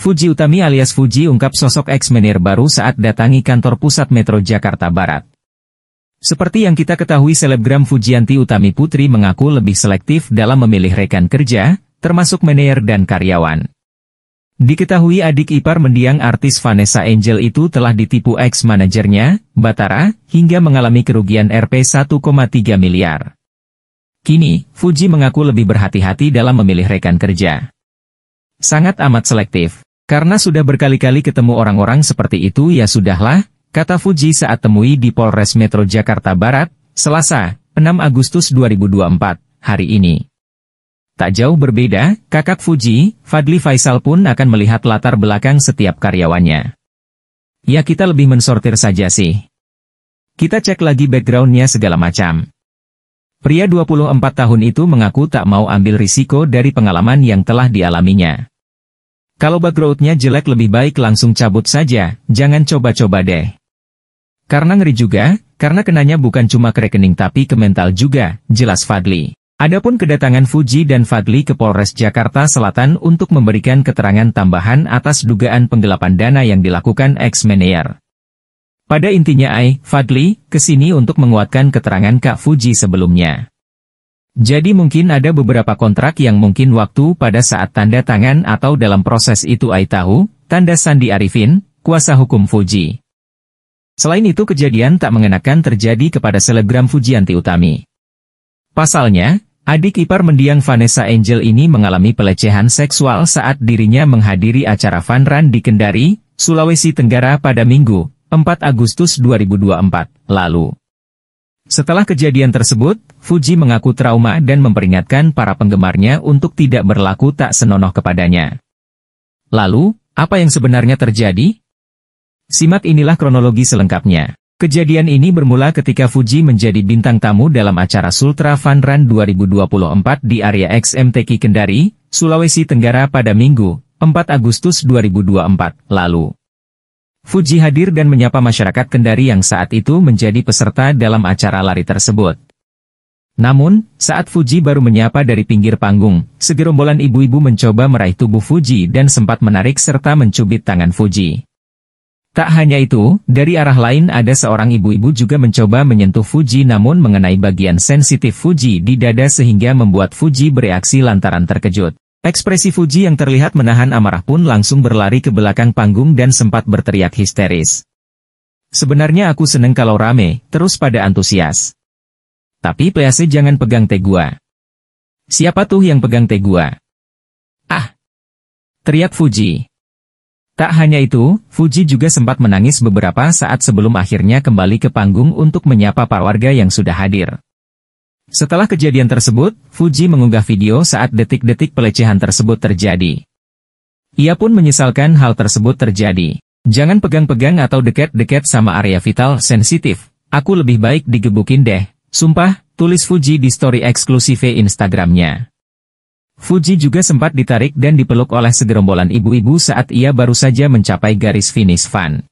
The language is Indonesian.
Fuji Utami alias Fuji ungkap sosok ex-menir baru saat datangi kantor pusat Metro Jakarta Barat. Seperti yang kita ketahui selebgram Fujianti Utami Putri mengaku lebih selektif dalam memilih rekan kerja, termasuk manajer dan karyawan. Diketahui adik ipar mendiang artis Vanessa Angel itu telah ditipu ex-manajernya, Batara, hingga mengalami kerugian Rp 1,3 miliar. Kini, Fuji mengaku lebih berhati-hati dalam memilih rekan kerja. Sangat amat selektif. Karena sudah berkali-kali ketemu orang-orang seperti itu ya sudahlah, kata Fuji saat temui di Polres Metro Jakarta Barat, Selasa, 6 Agustus 2024, hari ini. Tak jauh berbeda, kakak Fuji, Fadli Faisal pun akan melihat latar belakang setiap karyawannya. Ya kita lebih mensortir saja sih. Kita cek lagi backgroundnya segala macam. Pria 24 tahun itu mengaku tak mau ambil risiko dari pengalaman yang telah dialaminya. Kalau backgroundnya jelek lebih baik langsung cabut saja, jangan coba-coba deh. Karena ngeri juga, karena kenanya bukan cuma ke rekening tapi ke mental juga, jelas Fadli. Adapun kedatangan Fuji dan Fadli ke Polres Jakarta Selatan untuk memberikan keterangan tambahan atas dugaan penggelapan dana yang dilakukan ex-manajer. Pada intinya Ai, Fadli, kesini untuk menguatkan keterangan Kak Fuji sebelumnya. Jadi mungkin ada beberapa kontrak yang mungkin waktu pada saat tanda tangan atau dalam proses itu ai tahu, tanda Sandi Arifin, kuasa hukum Fuji. Selain itu kejadian tak mengenakan terjadi kepada selebgram Fujianti Utami. Pasalnya, adik ipar mendiang Vanessa Angel ini mengalami pelecehan seksual saat dirinya menghadiri acara Fun Run di Kendari, Sulawesi Tenggara pada Minggu, 4 Agustus 2024, lalu. Setelah kejadian tersebut, Fuji mengaku trauma dan memperingatkan para penggemarnya untuk tidak berlaku tak senonoh kepadanya. Lalu, apa yang sebenarnya terjadi? Simak inilah kronologi selengkapnya. Kejadian ini bermula ketika Fuji menjadi bintang tamu dalam acara Sultra Fun Run 2024 di area XMTK Kendari, Sulawesi Tenggara pada Minggu, 4 Agustus 2024, lalu. Fuji hadir dan menyapa masyarakat Kendari yang saat itu menjadi peserta dalam acara lari tersebut. Namun, saat Fuji baru menyapa dari pinggir panggung, segerombolan ibu-ibu mencoba meraih tubuh Fuji dan sempat menarik serta mencubit tangan Fuji. Tak hanya itu, dari arah lain ada seorang ibu-ibu juga mencoba menyentuh Fuji namun mengenai bagian sensitif Fuji di dada sehingga membuat Fuji bereaksi lantaran terkejut. Ekspresi Fuji yang terlihat menahan amarah pun langsung berlari ke belakang panggung dan sempat berteriak histeris. Sebenarnya aku seneng kalau rame, terus pada antusias. Tapi please jangan pegang teh gua. Siapa tuh yang pegang teh gua? Ah! Teriak Fuji. Tak hanya itu, Fuji juga sempat menangis beberapa saat sebelum akhirnya kembali ke panggung untuk menyapa para warga yang sudah hadir. Setelah kejadian tersebut, Fuji mengunggah video saat detik-detik pelecehan tersebut terjadi. Ia pun menyesalkan hal tersebut terjadi. Jangan pegang-pegang atau deket-deket sama area vital sensitif. Aku lebih baik digebukin deh. Sumpah, tulis Fuji di story eksklusif Instagramnya. Fuji juga sempat ditarik dan dipeluk oleh segerombolan ibu-ibu saat ia baru saja mencapai garis finish fun.